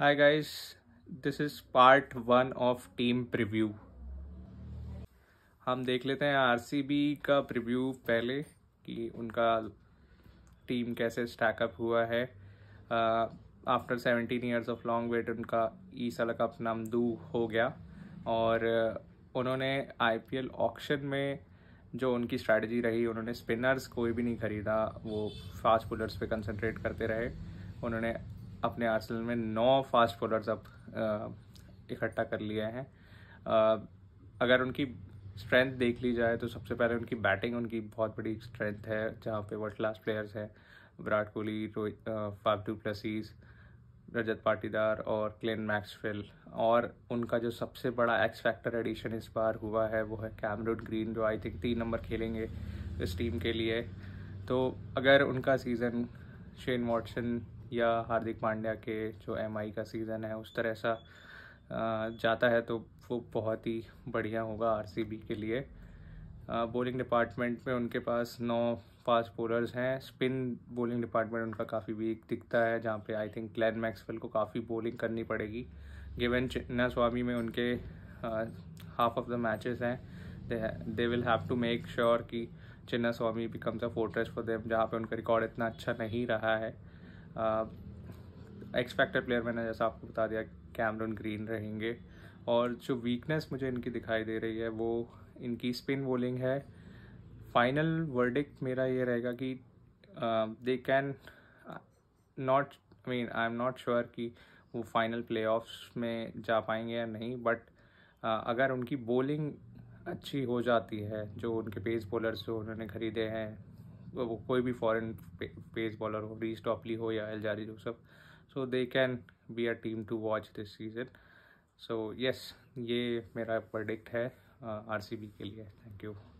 hi guys this is part one of team preview हम देख लेते हैं आरसीबी का प्रीव्यू पहले कि उनका टीम कैसे स्टैकअप हुआ है after seventeen years of long wait उनका ई साल का दू हो गया और uh, उन्होंने आईपीएल ऑक्शन में जो उनकी स्ट्रैटी रही उन्होंने स्पिनर्स कोई भी नहीं खरीदा वो फास्ट बोलर्स पे कंसंट्रेट करते रहे उन्होंने अपने आर्सेनल में नौ फास्ट बॉलर्स अब इकट्ठा कर लिए हैं अगर उनकी स्ट्रेंथ देख ली जाए तो सबसे पहले उनकी बैटिंग उनकी बहुत बड़ी स्ट्रेंथ है जहाँ पे वर्ल्ड क्लास प्लेयर्स हैं विराट कोहली रोहित टू प्लसीज रजत पाटीदार और क्लेन मैक्सफिल और उनका जो सबसे बड़ा एक्स फैक्टर एडिशन इस बार हुआ है वो है कैमरुड ग्रीन जो आई थिंक तीन नंबर खेलेंगे इस टीम के लिए तो अगर उनका सीज़न शेन वॉटसन या हार्दिक पांड्या के जो एम का सीज़न है उस तरह सा जाता है तो वो बहुत ही बढ़िया होगा आर के लिए बॉलिंग डिपार्टमेंट में उनके पास नौ फास्ट बोलर्स हैं स्पिन बॉलिंग डिपार्टमेंट उनका काफ़ी वीक दिखता है जहाँ पे आई थिंक क्लैन मैक्सवेल को काफ़ी बॉलिंग करनी पड़ेगी गिवन चिन्ना स्वामी में उनके हाफ ऑफ द मैचेस हैं they will have to make sure कि Chinnaswamy becomes a fortress for them जहाँ पे उनका रिकॉर्ड इतना अच्छा नहीं रहा है एक्सपेक्टेड प्लेयर मैंने जैसा आपको बता दिया कैमरन ग्रीन रहेंगे और जो वीकनेस मुझे इनकी दिखाई दे रही है वो इनकी स्पिन बोलिंग है फाइनल वर्डिक मेरा ये रहेगा कि they can not I mean I am not sure कि वो फाइनल प्ले में जा पाएंगे या नहीं बट uh, अगर उनकी बॉलिंग अच्छी हो जाती है जो उनके पेस बॉलर्स जो उन्होंने ख़रीदे हैं वो कोई भी फॉरेन पेस बॉलर हो रीस टॉपली हो या एल जारी जो सब so they can be a team to watch this season so yes ये मेरा प्रोडिक्ट है आरसीबी के लिए थैंक यू